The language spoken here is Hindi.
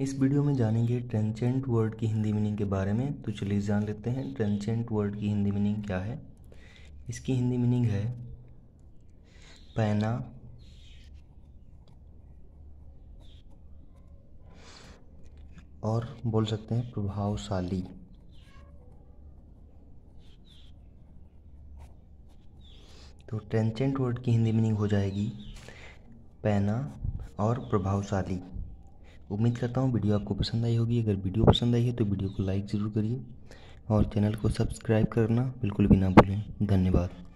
इस वीडियो में जानेंगे ट्रेंचेंट वर्ड की हिंदी मीनिंग के बारे में तो चलिए जान लेते हैं ट्रेंचेंट वर्ड की हिंदी मीनिंग क्या है इसकी हिंदी मीनिंग है पैना और बोल सकते हैं प्रभावशाली तो ट्रेंचेंट वर्ड की हिंदी मीनिंग हो जाएगी पैना और प्रभावशाली उम्मीद करता हूँ वीडियो आपको पसंद आई होगी अगर वीडियो पसंद आई है तो वीडियो को लाइक ज़रूर करिए और चैनल को सब्सक्राइब करना बिल्कुल भी ना भूलें धन्यवाद